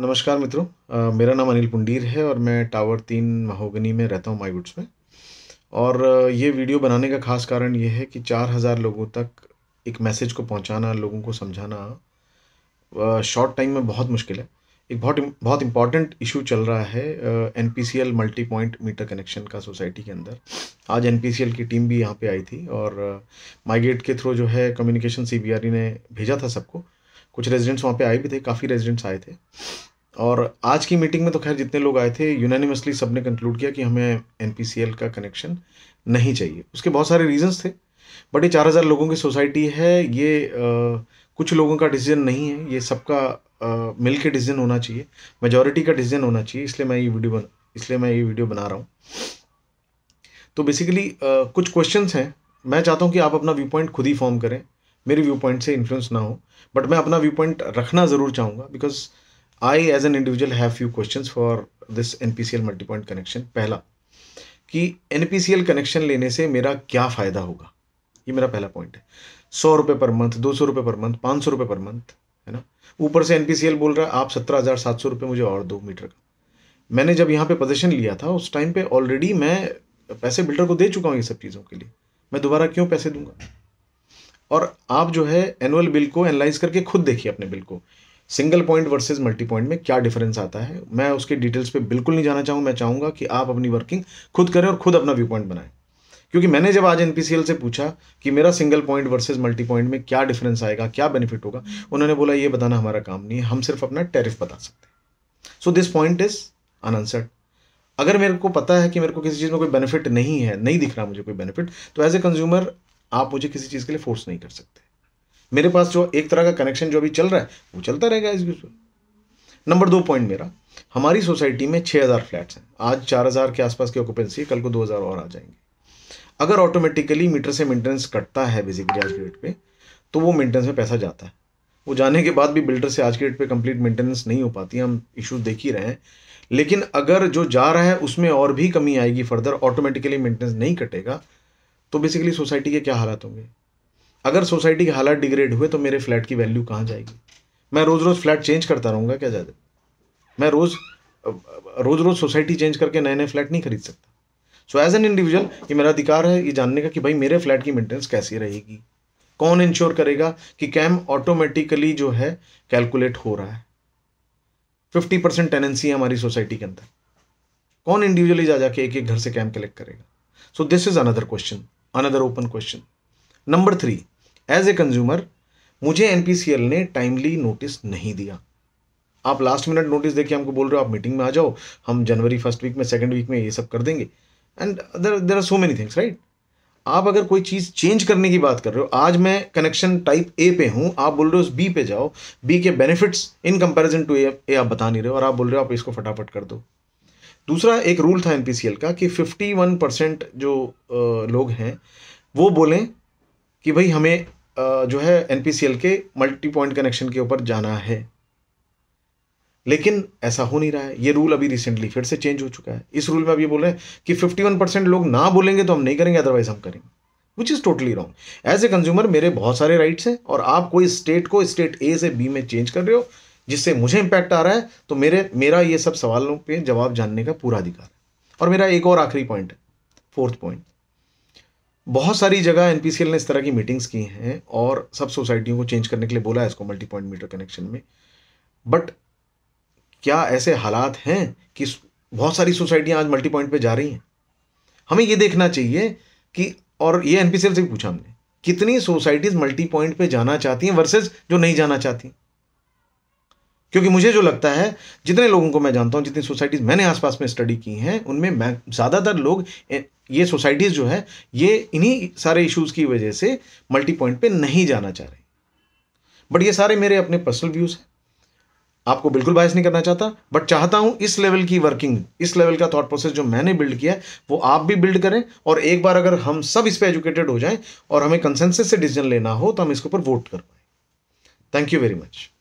नमस्कार मित्रों मेरा नाम अनिल पुंडीर है और मैं टावर तीन महोगनी में रहता हूँ माई गुड्स में और ये वीडियो बनाने का खास कारण ये है कि चार हज़ार लोगों तक एक मैसेज को पहुँचाना लोगों को समझाना शॉर्ट टाइम में बहुत मुश्किल है एक बहुत बहुत इंपॉर्टेंट इशू चल रहा है N P C L multi point meter connection का सोसाइटी के अंदर आज एन पी सी एल की टीम भी यहाँ पे आई थी और माइगेट के थ्रू जो है communication C B R E ने भेजा था सबको कुछ रेजिडेंट्स वहाँ पे आए भी थे काफ़ी रेजिडेंट्स आए थे और आज की मीटिंग में तो खैर जितने लोग आए थे यूनानिमसली सब ने कंक्लूड किया कि हमें एन का कनेक्शन नहीं चाहिए उसके बहुत सारे रीजन्स थे बट ये चार हज़ार लोगों की सोसाइटी है ये आ, कुछ लोगों का डिसीजन नहीं है ये सबका मिल के डिसीजन होना चाहिए मेजोरिटी का डिसीजन होना चाहिए इसलिए मैं ये वीडियो बन इसलिए मैं ये वीडियो बना रहा हूँ तो बेसिकली कुछ क्वेश्चंस हैं मैं चाहता हूँ कि आप अपना व्यू पॉइंट खुद ही फॉर्म करें मेरे व्यू पॉइंट से इन्फ्लुएंस ना हो बट मैं अपना व्यू पॉइंट रखना ज़रूर चाहूँगा because I as an individual have few question for this N P C L multi point connection पहला कि N P C L connection लेने से मेरा क्या फ़ायदा होगा ये मेरा पहला पॉइंट है सौ रुपये पर मंथ दो सौ रुपये पर मंथ पाँच सौ रुपये पर मंथ है ना ऊपर से एन पी सी एल बोल रहा है आप सत्रह हज़ार सात सौ रुपये मुझे और दो मीटर का मैंने जब यहाँ पे पोजेशन लिया था उस टाइम पे ऑलरेडी मैं पैसे बिल्डर को दे चुका हूँ ये सब चीज़ों के लिए मैं दोबारा क्यों पैसे दूंगा और आप जो है एनुअल बिल को एनालाइज करके खुद देखिए अपने बिल को single point versus multi point में क्या डिफरेंस आता है मैं उसके डिटेल्स पे बिल्कुल नहीं जाना चाहूँ मैं चाहूँगा कि आप अपनी वर्किंग खुद करें और खुद अपना व्यू पॉइंट बनाएं क्योंकि मैंने जब आज एन से पूछा कि मेरा single point versus multi point में क्या डिफरेंस आएगा क्या बेनिफिट होगा उन्होंने बोला ये बताना हमारा काम नहीं है हम सिर्फ अपना टैरिफ बता सकते हैं so this point is answered अगर मेरे को पता है कि मेरे को किसी चीज़ में कोई बेनिफिट नहीं है नहीं दिख रहा मुझे कोई बेनिफिट तो एज ए कंज्यूमर आप मुझे किसी चीज़ के लिए फोर्स नहीं कर सकते मेरे पास जो एक तरह का कनेक्शन जो अभी चल रहा है वो चलता रहेगा इस यूजल नंबर दो पॉइंट मेरा हमारी सोसाइटी में छः हज़ार फ्लैट्स हैं आज चार हज़ार के आसपास की ऑक्यूपेंसी है कल को दो हज़ार और आ जाएंगे अगर ऑटोमेटिकली मीटर से मेंटेनेंस कटता है बेसिकली आज के डेट पे तो वो मेंटेनेंस में पैसा जाता है वो जाने के बाद भी बिल्डर से आज के डेट पर कंप्लीट मेंटेनेंस नहीं हो पाती हम इश्यूज देख ही रहे हैं लेकिन अगर जो जा रहा है उसमें और भी कमी आएगी फर्दर ऑटोमेटिकली मेंटेनेंस नहीं कटेगा तो बेसिकली सोसाइटी के क्या हालात होंगे अगर सोसाइटी के हालात डिग्रेड हुए तो मेरे फ्लैट की वैल्यू कहाँ जाएगी मैं रोज़ रोज़ फ्लैट चेंज करता रहूँगा क्या ज़्यादा मैं रोज़ रोज़ रोज़ सोसाइटी चेंज करके नए नए फ्लैट नहीं खरीद सकता सो एज एन इंडिविजुअल ये मेरा अधिकार है ये जानने का कि भाई मेरे फ्लैट की मेंटेनेंस कैसी रहेगी कौन इंश्योर करेगा कि कैम ऑटोमेटिकली जो है कैलकुलेट हो रहा है फिफ्टी परसेंट टेनेंसी है हमारी सोसाइटी के अंदर कौन इंडिविजुअली जा जाके एक एक घर से कैम कलेक्ट करेगा so this is another question another open question number three as a consumer मुझे एनपीसीएल ने टाइमली नोटिस नहीं दिया आप लास्ट मिनट नोटिस देखिए हमको बोल रहे हो आप मीटिंग में आ जाओ हम जनवरी फर्स्ट वीक में सेकेंड वीक में ये सब कर देंगे and there there are so many things right आप अगर कोई चीज़ चेंज करने की बात कर रहे हो आज मैं कनेक्शन टाइप ए पे हूँ आप बोल रहे हो उस बी पे जाओ बी के benefits in comparison to A आप बता नहीं रहे हो और आप बोल रहे हो आप इसको फटाफट कर दो दूसरा एक रूल था एन का कि 51 परसेंट जो लोग हैं वो बोलें कि भाई हमें जो है एन के मल्टी पॉइंट कनेक्शन के ऊपर जाना है लेकिन ऐसा हो नहीं रहा है ये रूल अभी रिसेंटली फिर से चेंज हो चुका है इस रूल में अब ये बोल रहे हैं कि 51 परसेंट लोग ना बोलेंगे तो हम नहीं करेंगे अदरवाइज हम करेंगे which is totally wrong as a consumer मेरे बहुत सारे राइट्स हैं और आप कोई स्टेट को स्टेट ए से बी में चेंज कर रहे हो जिससे मुझे इम्पैक्ट आ रहा है तो मेरे मेरा ये सब सवालों पे जवाब जानने का पूरा अधिकार है और मेरा एक और आखिरी पॉइंट है फोर्थ पॉइंट बहुत सारी जगह एन ने इस तरह की मीटिंग्स की हैं और सब सोसाइटियों को चेंज करने के लिए बोला है इसको मल्टी पॉइंट मीटर कनेक्शन में बट क्या ऐसे हालात हैं कि बहुत सारी सोसाइटियाँ आज मल्टी पॉइंट पर जा रही हैं हमें ये देखना चाहिए कि और ये एन से भी पूछा हमने कितनी सोसाइटीज़ मल्टी पॉइंट पे जाना चाहती हैं वर्सेज जो नहीं जाना चाहती क्योंकि मुझे जो लगता है जितने लोगों को मैं जानता हूँ जितनी सोसाइटीज़ मैंने आसपास में स्टडी की हैं उनमें मैं ज़्यादातर लोग ये सोसाइटीज़ जो है ये इन्हीं सारे इश्यूज़ की वजह से मल्टी पॉइंट पर नहीं जाना चाह रहे बट ये सारे मेरे अपने पर्सनल व्यूज़ हैं आपको बिल्कुल बायस नहीं करना चाहता बट चाहता हूँ इस लेवल की वर्किंग इस लेवल का थॉट प्रोसेस जो मैंने बिल्ड किया है वो आप भी बिल्ड करें और एक बार अगर हम सब इस पर एजुकेटेड हो जाएं और हमें कंसेंसस से डिसीजन लेना हो तो हम इसके ऊपर वोट कर पाएँ थैंक यू वेरी मच